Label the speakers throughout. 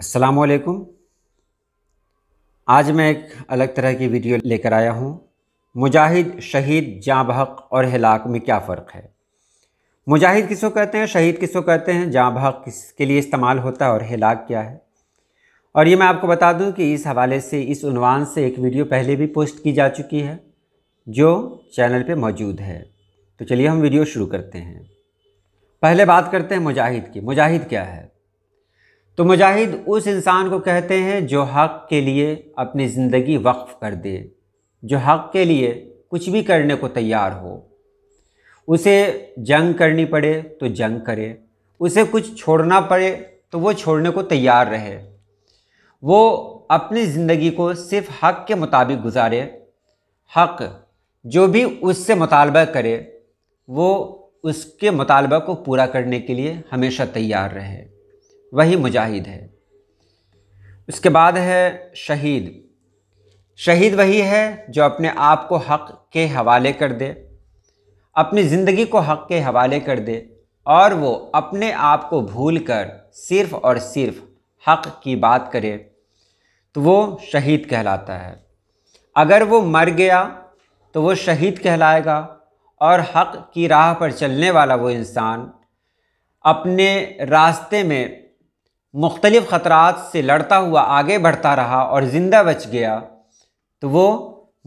Speaker 1: असलकुम आज मैं एक अलग तरह की वीडियो लेकर आया हूँ मुजाहिद शहीद जाँ बहक और हलाक में क्या फ़र्क है मुजाहिद किसको कहते हैं शहीद किसको कहते हैं जाँ बहक किसके लिए इस्तेमाल होता है और हलाक क्या है और ये मैं आपको बता दूं कि इस हवाले से इस उनवान से एक वीडियो पहले भी पोस्ट की जा चुकी है जो चैनल पे मौजूद है तो चलिए हम वीडियो शुरू करते हैं पहले बात करते हैं मुजाहिद की मुजाहिद क्या है तो मुजाहिद उस इंसान को कहते हैं जो हक़ के लिए अपनी ज़िंदगी वक्फ़ कर दे जो हक़ के लिए कुछ भी करने को तैयार हो उसे जंग करनी पड़े तो जंग करे उसे कुछ छोड़ना पड़े तो वो छोड़ने को तैयार रहे वो अपनी ज़िंदगी को सिर्फ हक़ के मुताबिक गुजारे हक़ जो भी उससे मुतालबा करे वो उसके मुतालबा को पूरा करने के लिए हमेशा तैयार रहे वही मुजाहिद है उसके बाद है शहीद शहीद वही है जो अपने आप को हक के हवाले कर दे अपनी ज़िंदगी को हक के हवाले कर दे और वो अपने आप को भूल कर सिर्फ़ और सिर्फ हक की बात करे तो वो शहीद कहलाता है अगर वो मर गया तो वो शहीद कहलाएगा और हक की राह पर चलने वाला वो इंसान अपने रास्ते में मुख्तलिफ़ ख़तरात से लड़ता हुआ आगे बढ़ता रहा और ज़िंदा बच गया तो वो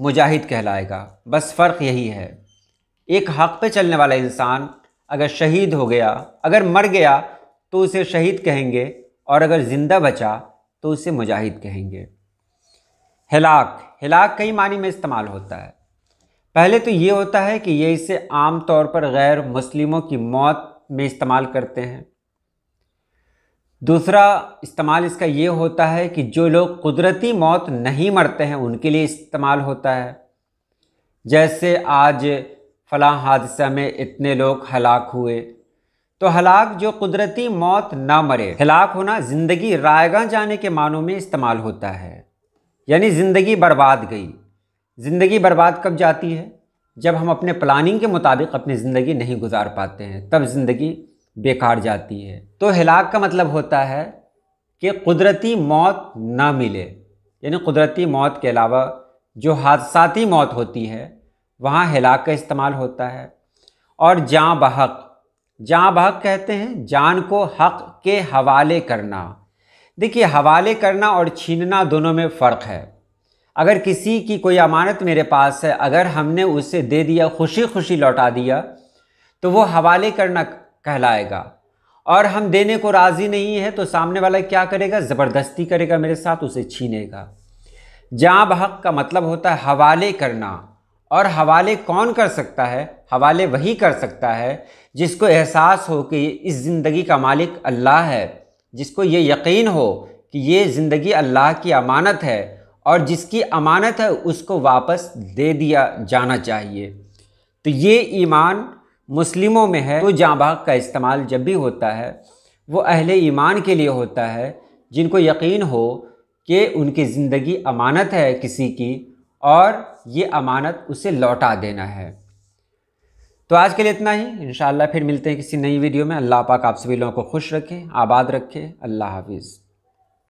Speaker 1: मुजाहिद कहलाएगा बस फ़र्क यही है एक हक़ पे चलने वाला इंसान अगर शहीद हो गया अगर मर गया तो उसे शहीद कहेंगे और अगर ज़िंदा बचा तो उसे मुजाहिद कहेंगे हिलाक हिलाक कई मानी में इस्तेमाल होता है पहले तो ये होता है कि ये इसे आम तौर पर गैर मुस्लिमों की मौत में इस्तेमाल करते हैं दूसरा इस्तेमाल इसका ये होता है कि जो लोग कुदरती मौत नहीं मरते हैं उनके लिए इस्तेमाल होता है जैसे आज फलां हादसा में इतने लोग हलाक हुए तो हलाक जो कुदरती मौत ना मरे हलाक होना ज़िंदगी रायगा जाने के मानों में इस्तेमाल होता है यानी ज़िंदगी बर्बाद गई ज़िंदगी बर्बाद कब जाती है जब हम अपने प्लानिंग के मुताबिक अपनी ज़िंदगी नहीं गुजार पाते हैं तब ज़िंदगी बेकार जाती है तो हिलाक का मतलब होता है कि कुदरती मौत ना मिले यानी कुदरती मौत के अलावा जो हादसाती मौत होती है वहाँ हिलाक का इस्तेमाल होता है और जाँ बहक जाँ बहक कहते हैं जान को हक के हवाले करना देखिए हवाले करना और छीनना दोनों में फ़र्क है अगर किसी की कोई अमानत मेरे पास है अगर हमने उसे दे दिया खुशी खुशी लौटा दिया तो वो हवाले करना कहलाएगा और हम देने को राज़ी नहीं है तो सामने वाला क्या करेगा ज़बरदस्ती करेगा मेरे साथ उसे छीनेगा जहाँ हक का मतलब होता है हवाले करना और हवाले कौन कर सकता है हवाले वही कर सकता है जिसको एहसास हो कि इस ज़िंदगी का मालिक अल्लाह है जिसको ये यकीन हो कि ये ज़िंदगी अल्लाह की अमानत है और जिसकी अमानत है उसको वापस दे दिया जाना चाहिए तो ये ईमान मुस्लिमों में है तो बाग का इस्तेमाल जब भी होता है वो अहले ईमान के लिए होता है जिनको यकीन हो कि उनकी ज़िंदगी अमानत है किसी की और ये अमानत उसे लौटा देना है तो आज के लिए इतना ही इन फिर मिलते हैं किसी नई वीडियो में अल्लाह पाक आप सभी लोगों को खुश रखे आबाद रखे अल्लाह हाफिज़